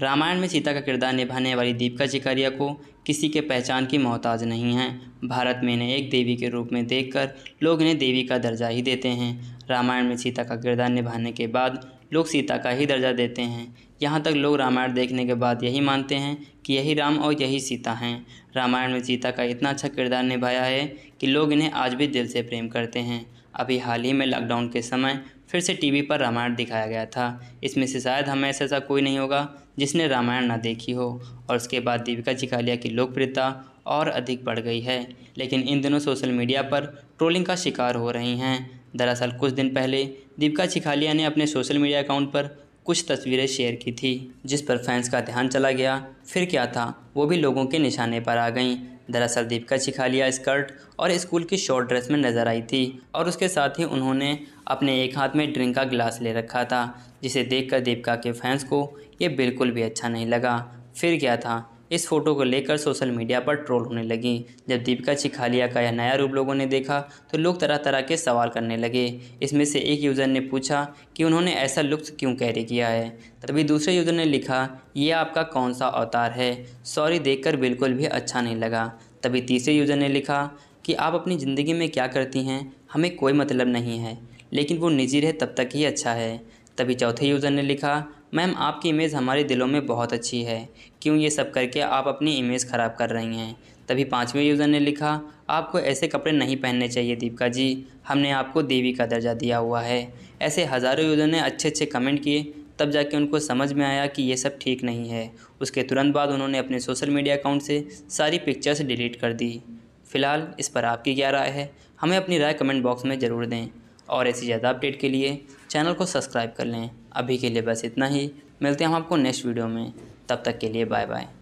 रामायण में सीता का किरदार निभाने वाली दीपिका चिकारिया को किसी के पहचान की मोहताज नहीं है भारत में इन्हें एक देवी के रूप में देखकर लोग इन्हें देवी का दर्जा ही देते हैं रामायण में सीता का किरदार निभाने के बाद लोग सीता का ही दर्जा देते हैं यहाँ तक लोग रामायण देखने के बाद यही मानते हैं कि यही राम और यही सीता हैं रामायण में सीता का इतना अच्छा किरदार निभाया है कि लोग इन्हें आज भी दिल से प्रेम करते हैं अभी हाल ही में लॉकडाउन के समय फिर से टीवी पर रामायण दिखाया गया था इसमें से शायद हमें ऐसा ऐसा कोई नहीं होगा जिसने रामायण ना देखी हो और उसके बाद दीपिका चिकालिया की लोकप्रियता और अधिक बढ़ गई है लेकिन इन दिनों सोशल मीडिया पर ट्रोलिंग का शिकार हो रही हैं दरअसल कुछ दिन पहले दीपिका चिखालिया ने अपने सोशल मीडिया अकाउंट पर कुछ तस्वीरें शेयर की थी जिस पर फैंस का ध्यान चला गया फिर क्या था वो भी लोगों के निशाने पर आ गईं दरअसल दीपिका शिखालिया स्कर्ट और स्कूल की शॉर्ट ड्रेस में नजर आई थी और उसके साथ ही उन्होंने अपने एक हाथ में ड्रिंक का गिलास ले रखा था जिसे देखकर दीपिका के फैंस को ये बिल्कुल भी अच्छा नहीं लगा फिर क्या था इस फोटो को लेकर सोशल मीडिया पर ट्रोल होने लगी जब दीपिका चिखालिया का यह नया रूप लोगों ने देखा तो लोग तरह तरह के सवाल करने लगे इसमें से एक यूज़र ने पूछा कि उन्होंने ऐसा लुक्स क्यों कैरी किया है तभी दूसरे यूज़र ने लिखा ये आपका कौन सा अवतार है सॉरी देख बिल्कुल भी अच्छा नहीं लगा तभी तीसरे यूज़र ने लिखा कि आप अपनी ज़िंदगी में क्या करती हैं हमें कोई मतलब नहीं है लेकिन वो निजी रहे तब तक ही अच्छा है तभी चौथे यूज़र ने लिखा मैम आपकी इमेज़ हमारे दिलों में बहुत अच्छी है क्यों ये सब करके आप अपनी इमेज़ ख़राब कर रही हैं तभी पाँचवें यूज़र ने लिखा आपको ऐसे कपड़े नहीं पहनने चाहिए दीपिका जी हमने आपको देवी का दर्जा दिया हुआ है ऐसे हज़ारों यूज़र ने अच्छे अच्छे कमेंट किए तब जाके उनको समझ में आया कि ये सब ठीक नहीं है उसके तुरंत बाद उन्होंने अपने सोशल मीडिया अकाउंट से सारी पिक्चर्स डिलीट कर दी फ़िलहाल इस पर आपकी क्या राय है हमें अपनी राय कमेंट बॉक्स में ज़रूर दें और ऐसी ज़्यादा अपडेट के लिए चैनल को सब्सक्राइब कर लें अभी के लिए बस इतना ही मिलते हैं हम आपको नेक्स्ट वीडियो में तब तक के लिए बाय बाय